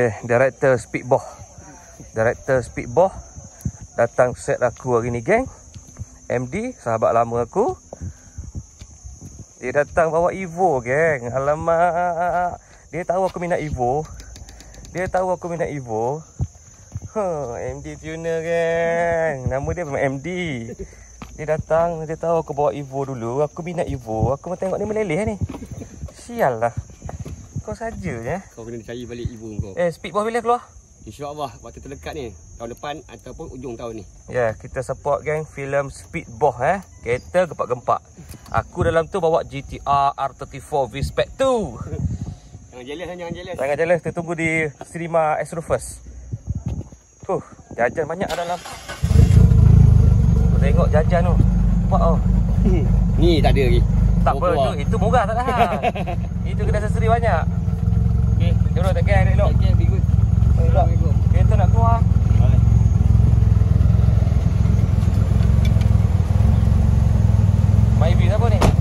Okay, director Speedball Director Speedball Datang set aku hari ni geng MD, sahabat lama aku Dia datang bawa Evo geng Alamak Dia tahu aku minat Evo Dia tahu aku minat Evo huh, MD Tuner geng Nama dia memang MD Dia datang, dia tahu aku bawa Evo dulu Aku minat Evo, aku mau tengok ni meleleh ni Sial lah kau saja eh. Kau kena cari balik ibu kau. Eh, speed bos bila keluar? InsyaAllah waktu terdekat ni Tahun depan ataupun ujung tahun ni Ya yeah, kita support gang film Speed Boh eh Kereta gempak-gempak Aku dalam tu bawa GTR R34 V-Spec 2 Jangan jealous jangan jealous Jangan jealous kita tunggu di serima Astro first Huh jajan banyak dalam Tengok jajan tu Nampak tau oh. Ni tak lagi tak apa, itu, itu murah tak lah Itu kedai sesuri banyak Okay Jom, tak kira, elok Okay, be good Assalamualaikum tu nak keluar Baik My apa ni?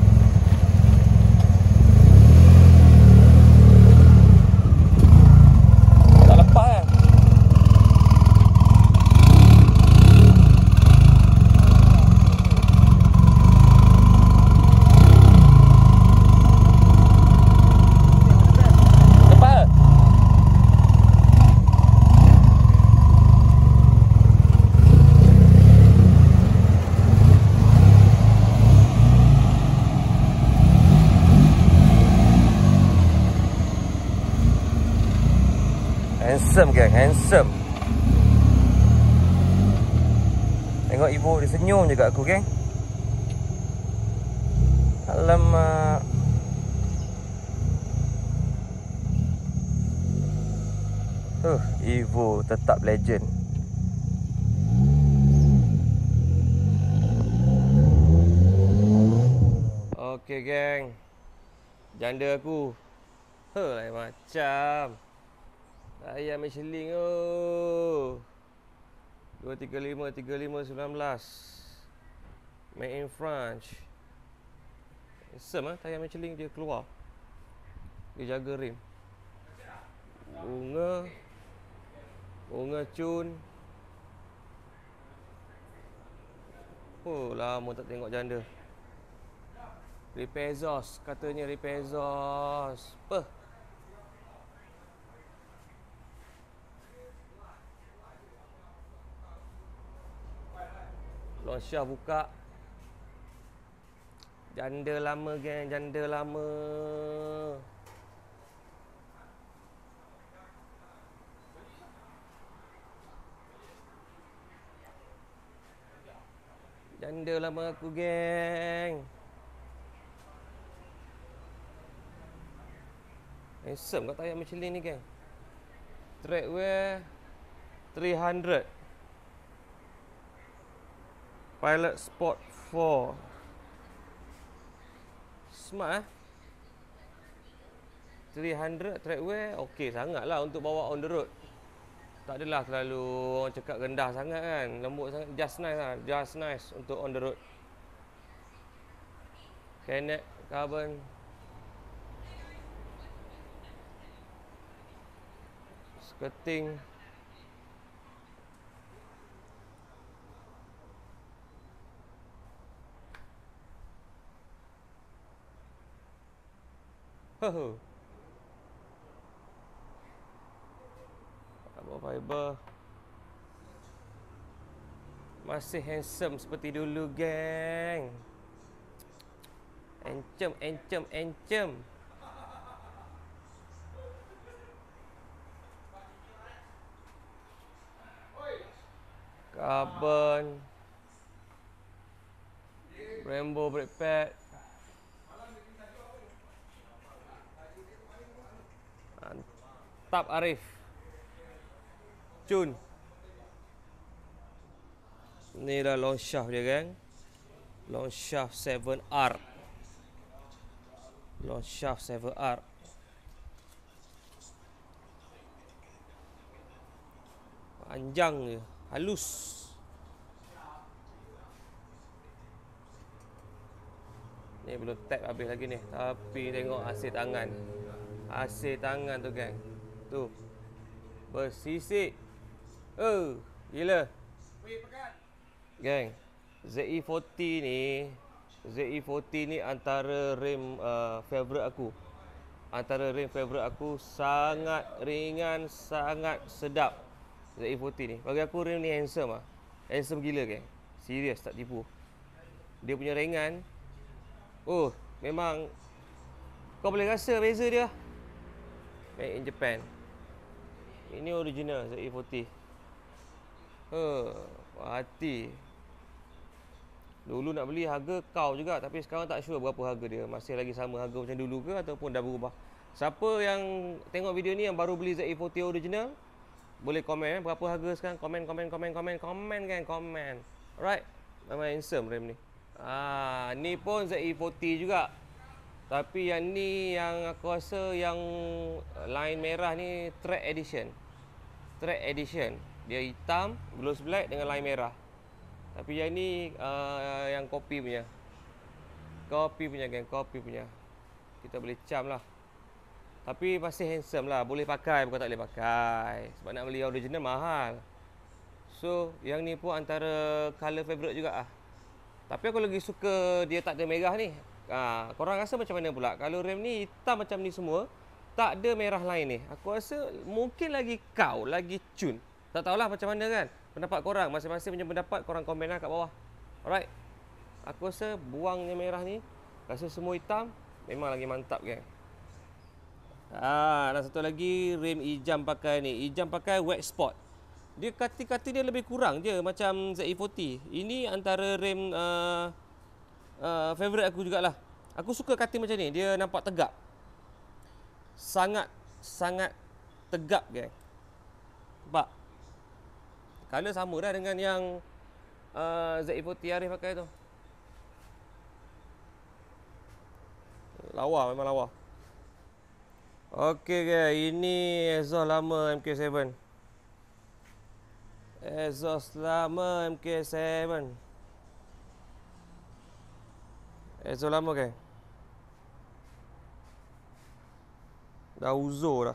handsome kan handsome tengok ibu dia senyum je kat aku kan alamak huh ibu tetap legend Okay, geng. Janda aku. Huh, lain macam. Ayam Michelin tu oh. 235 35 19 Made in France Handsome lah Ayam Michelin dia keluar Dia jaga rim Bunga Bunga cun Oh lama tak tengok janda Repair Katanya repair exhaust Apa? Syah buka Janda lama geng Janda lama Janda lama aku geng Handsome kau tayar Michelin ni geng Trackwear 300 Pilot Sport 4 Smart eh 300 trackway, Okay sangat lah untuk bawa on the road Tak adalah terlalu Orang cakap rendah sangat kan Lembut sangat Just nice lah Just nice untuk on the road Kenet Carbon Skirting Abu Fiber masih handsome seperti dulu, Gang. Encem, encem, encem. Carbon. Rainbow brake pad. Tab Arif Cun Ini dah long shaft dia geng Long shaft 7R Long shaft 7R Panjang je Halus Ni belum tap habis lagi ni Tapi tengok hasil tangan Hasil tangan tu Gang tu Bersisik Eh, uh, gila Gang ZE40 ni ZE40 ni antara rim uh, favorite aku Antara rim favorite aku Sangat ringan Sangat sedap ZE40 ni Bagi aku rim ni handsome lah Handsome gila gang Serius tak tipu Dia punya ringan Oh memang Kau boleh rasa beza dia Made in Japan ini original ZE40 Eh, uh, hati Dulu nak beli harga kau juga Tapi sekarang tak sure berapa harga dia Masih lagi sama harga macam dulu ke Ataupun dah berubah Siapa yang tengok video ni Yang baru beli ZE40 original Boleh komen eh? Berapa harga sekarang Komen, komen, komen, komen Komen kan, komen Alright Memang handsome rim ni Ah, Ni pun ZE40 juga tapi yang ni yang aku rasa yang eh, line merah ni track edition. Track edition. Dia hitam, gloss black dengan line merah. Tapi yang ni uh, yang kopi punya. Kopi punya geng, kopi punya. Kita boleh cam lah. Tapi masih handsome lah. Boleh pakai, bukan tak boleh pakai. Sebab nak beli original mahal. So, yang ni pun antara color favorite juga ah. Tapi aku lagi suka dia tak ada merah ni. Ah, korang rasa macam mana pula kalau rim ni hitam macam ni semua, tak ada merah lain ni. Aku rasa mungkin lagi kau lagi cun. Tak tahulah macam mana kan. Pendapat korang masing-masing punya pendapat korang komen lah kat bawah. Alright. Aku rasa buang yang merah ni rasa semua hitam memang lagi mantap kan. Ah, dan satu lagi rim ijam pakai ni. Ijam pakai wet spot. Dia kati-kati dia lebih kurang je macam ZE40. Ini antara rim uh, ah, uh, favorite aku lah. Aku suka katil macam ni. Dia nampak tegap. Sangat sangat tegap geng. Nampak. Color sama dah dengan yang uh, Z40 Arif pakai tu. Lawa memang lawa. Okay, guys, ini exhaust lama MK7. Exhaust lama MK7. Enzo Lambo che? Da usora.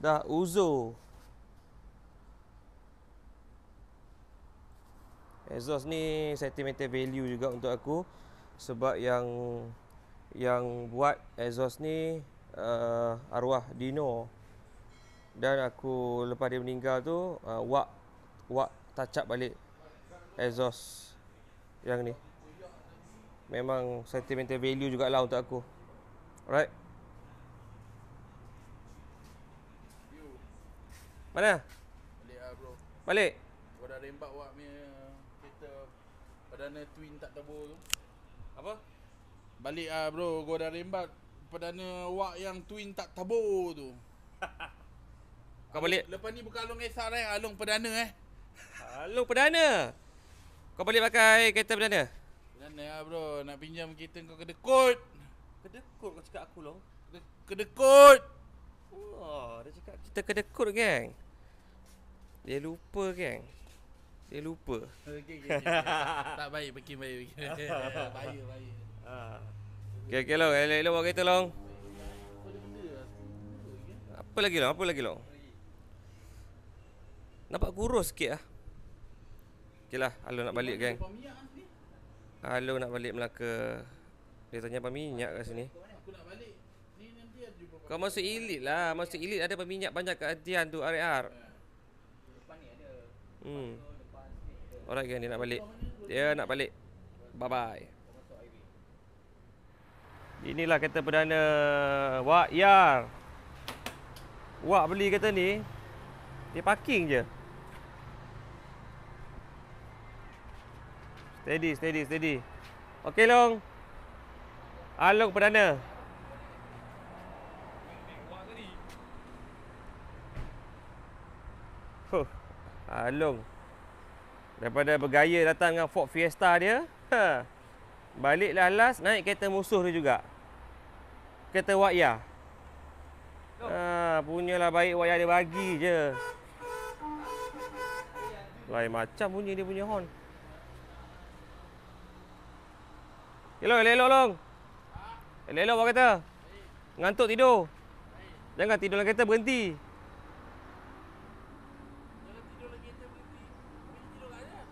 Da uso. Exhaust ni sentimental value juga untuk aku sebab yang yang buat exhaust ni uh, arwah Dino dan aku lepas dia meninggal tu uh, wak wak tacap balik exhaust yang ni memang sentimental value jugalah untuk aku. Alright. Mana? Balik ah bro. Balik. Kau dah rembat buat punya kereta perdana twin tak tabur tu. Apa? Balik ah bro. Kau dah rembat perdana wak yang twin tak tabur tu. Kau balik. Lepas ni bukan Along SR eh. long perdana eh. Long perdana. Kau balik pakai kereta perdana. Jangan lah bro, nak pinjam kereta kau kedekut Kedekut kau cakap aku loh. Kedekut Oh, dia cakap kita kedekut geng Dia lupa geng Dia lupa okay, okay, okay. Tak baik, bikin baik Baik, baik Okay, okay long, elok, elok bawa kereta long Apa ah? lagi loh? apa lagi long Nampak kurus sikit ah. Okay lah, Alon nak balik geng Pemiak, Halo nak balik Melaka Dia tanya apa minyak kat sini Kau masuk elit lah Masuk elit ada peminyak banyak kat Adian tu RR Depan ni hmm. Orang kan dia nak balik Dia nak balik Bye bye Inilah kereta perdana Wak Yar Wak beli kereta ni Dia parking je Steady, steady, steady. Okey long. Along perdana. Huh. Along. Ah, Daripada bergaya datang dengan Ford Fiesta dia. Ha. Baliklah alas naik kereta musuh dia juga. Kereta Wakya. Ha, ah, punyalah baik Wakya dia bagi je. Lain macam bunyi dia punya horn. Hello, hello elok, long. Ha? Elok, elok, kata? Ngantuk tidur. Baik. Jangan tidur dalam kereta, berhenti. Jangan tidur dalam kereta, berhenti. Tidur kat mana?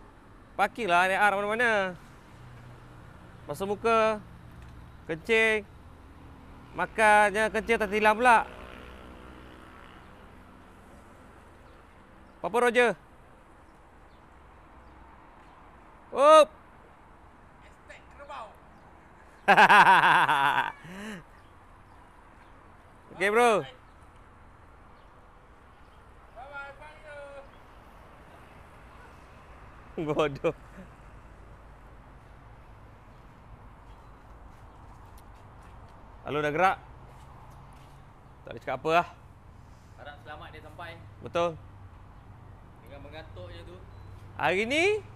Parkirlah, naik arah mana-mana. Basuh muka. Kencing. Makan, jangan kencing, tak tilam pula. Apa-apa, Roger? okay bro. Bodoh. Lalu dah gerak. Tak ada cakap apa lah. Harap selamat dia sampai. Betul. Dengan mengantuk je tu. Hari ni...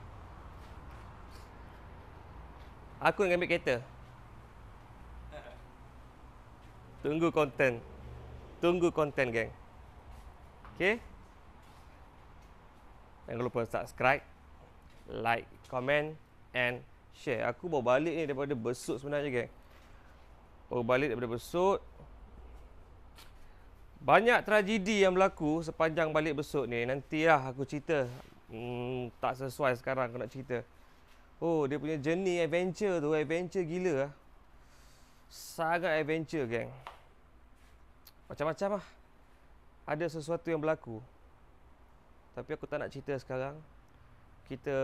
Aku yang ambil kereta. Tunggu konten. Tunggu konten, geng. Okay? Jangan lupa subscribe, like, comment and share. Aku bawa balik ni daripada besut sebenarnya, geng. Bawa balik daripada besut. Banyak tragedi yang berlaku sepanjang balik besut ni. Nantilah aku cerita. Hmm, tak sesuai sekarang aku nak cerita. Oh, dia punya journey adventure tu. Adventure gila lah sangat adventure Gang. macam-macam lah ada sesuatu yang berlaku tapi aku tak nak cerita sekarang kita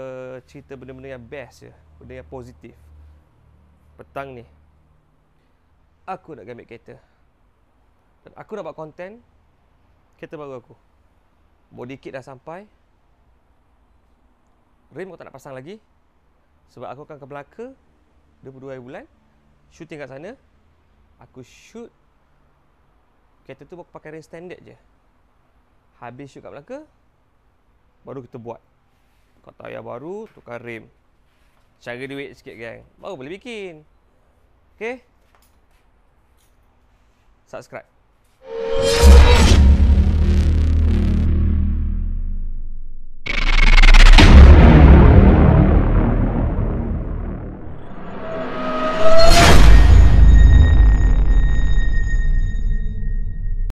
cerita benda-benda yang best je benda yang positif petang ni aku nak gambit kereta dan aku nak buat konten kereta baru aku body kit dah sampai rim aku tak nak pasang lagi sebab aku akan ke Melaka 22 hari bulan shooting kat sana aku shoot kereta tu aku pakai range standard je habis shoot kat Melaka baru kita buat kau tayar baru tukar rim cara duit sikit gang baru boleh bikin Okay? subscribe